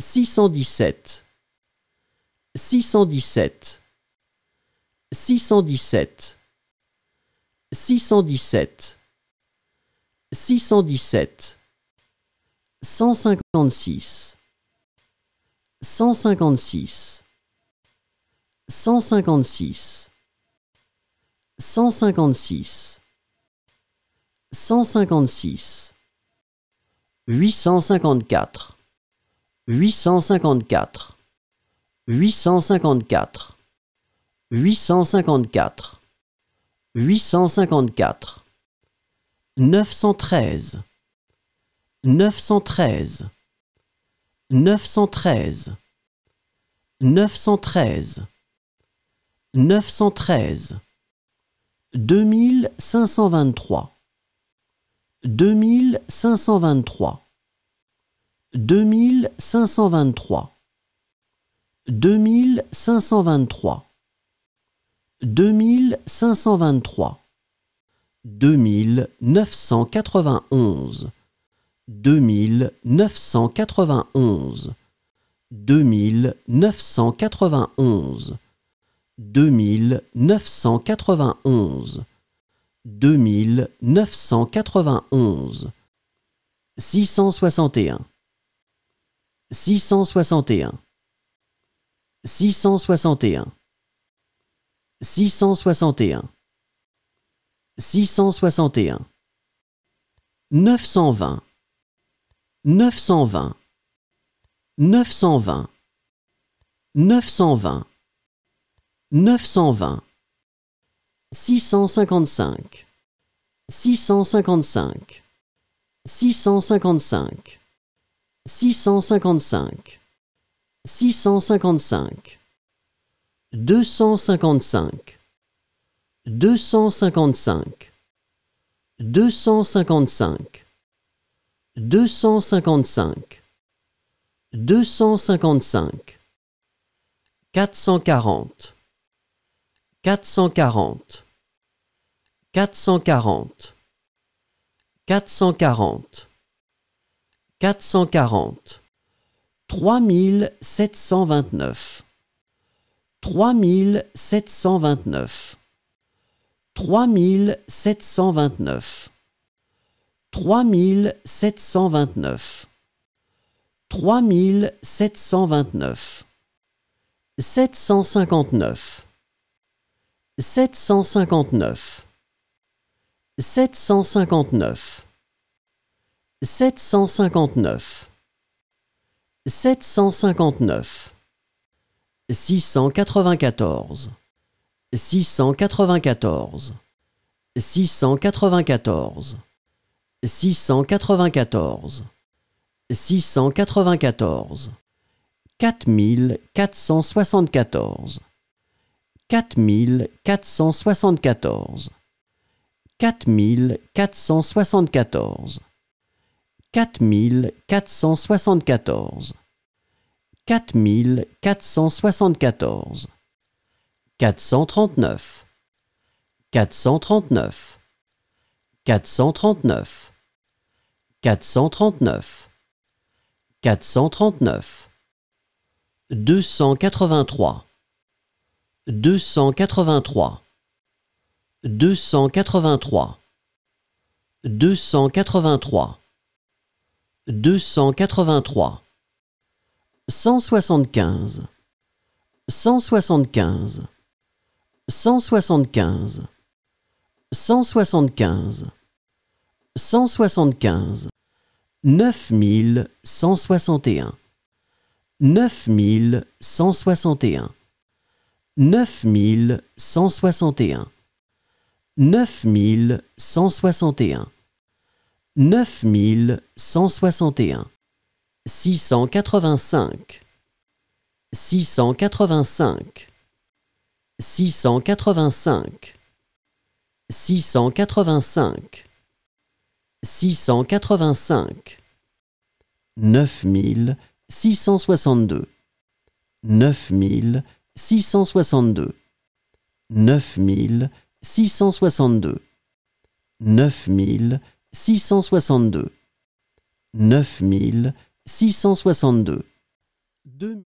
617 617 617 617 617 156 156 156 156 156 854 854 854 854 854 913 913 913 913 913 2523 2523 2523 2523 2523 2991 2991 2991 2991 2991 661 661 661 661 661 920 920 920 920 920 655 655 655 655 655 255 255 255 255 255 440 440 440 440 440 3729 3729 3729 3729 3729 759 759 759 759 759 694 694 694 694 694 4474 4474 4474 4474 4474 439 439 439 439 439 283 283 283 283 283 175 175 175 175 175 9161 9161 9161 9161 9161 685 685 685 685 685 9662 9662 9662 9662 662 9662 2